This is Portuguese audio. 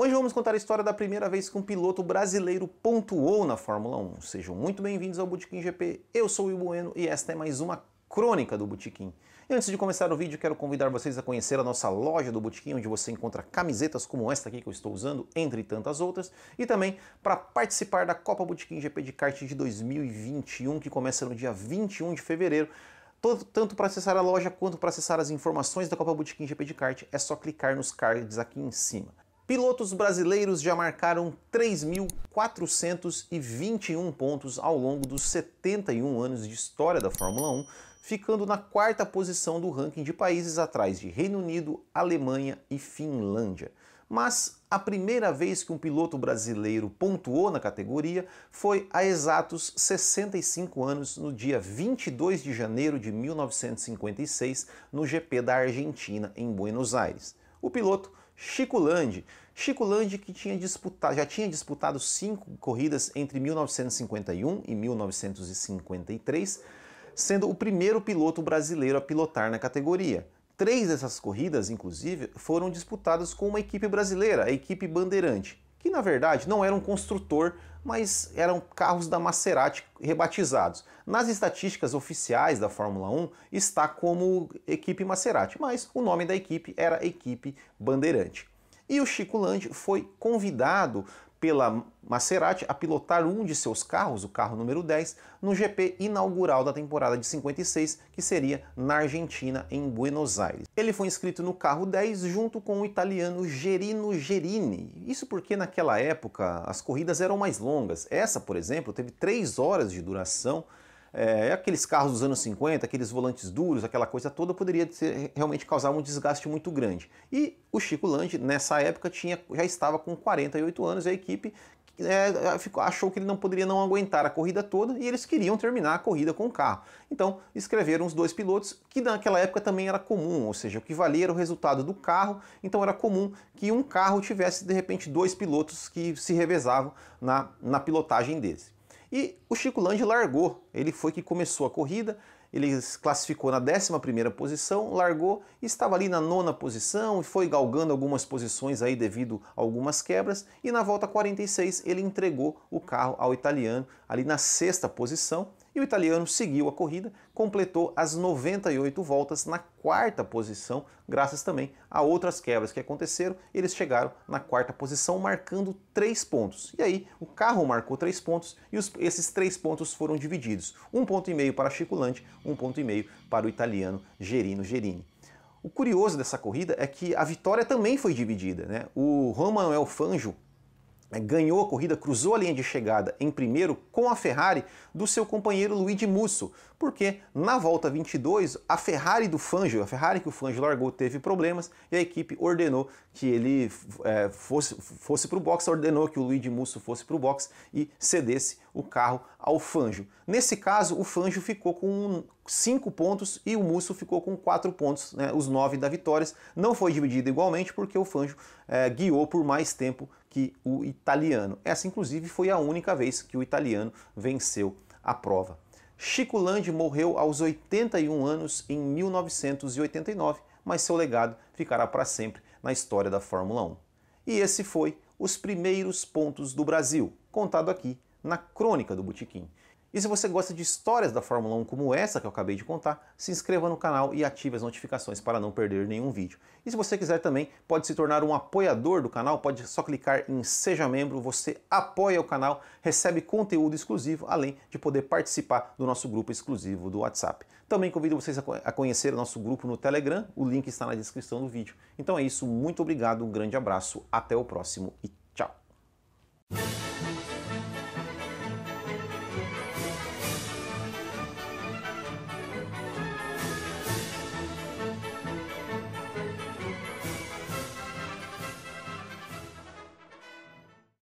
Hoje vamos contar a história da primeira vez que um piloto brasileiro pontuou na Fórmula 1. Sejam muito bem-vindos ao Botequim GP. Eu sou o Will Bueno e esta é mais uma crônica do Botequim. E antes de começar o vídeo, quero convidar vocês a conhecer a nossa loja do Botequim, onde você encontra camisetas como esta aqui que eu estou usando, entre tantas outras, e também para participar da Copa Botequim GP de kart de 2021, que começa no dia 21 de fevereiro. Todo, tanto para acessar a loja quanto para acessar as informações da Copa Botequim GP de kart, é só clicar nos cards aqui em cima. Pilotos brasileiros já marcaram 3.421 pontos ao longo dos 71 anos de história da Fórmula 1, ficando na quarta posição do ranking de países atrás de Reino Unido, Alemanha e Finlândia. Mas a primeira vez que um piloto brasileiro pontuou na categoria foi há exatos 65 anos, no dia 22 de janeiro de 1956, no GP da Argentina, em Buenos Aires. O piloto Chico Landi. Chico Landi que tinha disputado, já tinha disputado cinco corridas entre 1951 e 1953, sendo o primeiro piloto brasileiro a pilotar na categoria. Três dessas corridas, inclusive, foram disputadas com uma equipe brasileira, a equipe Bandeirante que na verdade não era um construtor, mas eram carros da Maserati rebatizados. Nas estatísticas oficiais da Fórmula 1 está como equipe Maserati, mas o nome da equipe era equipe Bandeirante. E o Chico Landi foi convidado pela Maserati a pilotar um de seus carros, o carro número 10, no GP inaugural da temporada de 56, que seria na Argentina, em Buenos Aires. Ele foi inscrito no carro 10 junto com o italiano Gerino Gerini. Isso porque naquela época as corridas eram mais longas. Essa, por exemplo, teve 3 horas de duração é, é, aqueles carros dos anos 50, aqueles volantes duros, aquela coisa toda, poderia realmente causar um desgaste muito grande. E o Chico Landi, nessa época, tinha, já estava com 48 anos e a equipe é, é, ficou, achou que ele não poderia não aguentar a corrida toda e eles queriam terminar a corrida com o carro. Então escreveram os dois pilotos, que naquela época também era comum, ou seja, o que valia era o resultado do carro, então era comum que um carro tivesse de repente dois pilotos que se revezavam na, na pilotagem deles. E o Chico Lange largou, ele foi que começou a corrida, ele classificou na 11 posição, largou e estava ali na nona posição e foi galgando algumas posições aí devido a algumas quebras e na volta 46 ele entregou o carro ao italiano ali na sexta posição e o italiano seguiu a corrida, completou as 98 voltas na quarta posição, graças também a outras quebras que aconteceram. Eles chegaram na quarta posição, marcando três pontos. E aí, o carro marcou três pontos e os, esses três pontos foram divididos: um ponto e meio para Chico Landi, um ponto e meio para o italiano Gerino Gerini. O curioso dessa corrida é que a vitória também foi dividida. Né? O Juan Manuel Fangio, né, ganhou a corrida, cruzou a linha de chegada em primeiro com a Ferrari do seu companheiro Luigi Musso, porque na volta 22 a Ferrari do Fangio, a Ferrari que o Fangio largou, teve problemas e a equipe ordenou que ele é, fosse, fosse para o box, ordenou que o Luigi Musso fosse para o box e cedesse o carro ao Fangio. Nesse caso, o Fangio ficou com 5 pontos e o Musso ficou com 4 pontos, né, os 9 da vitória. Não foi dividido igualmente porque o Fangio é, guiou por mais tempo que o italiano. Essa, inclusive, foi a única vez que o italiano venceu a prova. Chico Landi morreu aos 81 anos em 1989, mas seu legado ficará para sempre na história da Fórmula 1. E esse foi os primeiros pontos do Brasil, contado aqui na Crônica do Botequim. E se você gosta de histórias da Fórmula 1 como essa que eu acabei de contar, se inscreva no canal e ative as notificações para não perder nenhum vídeo. E se você quiser também, pode se tornar um apoiador do canal, pode só clicar em Seja Membro, você apoia o canal, recebe conteúdo exclusivo, além de poder participar do nosso grupo exclusivo do WhatsApp. Também convido vocês a conhecer o nosso grupo no Telegram, o link está na descrição do vídeo. Então é isso, muito obrigado, um grande abraço, até o próximo e tchau!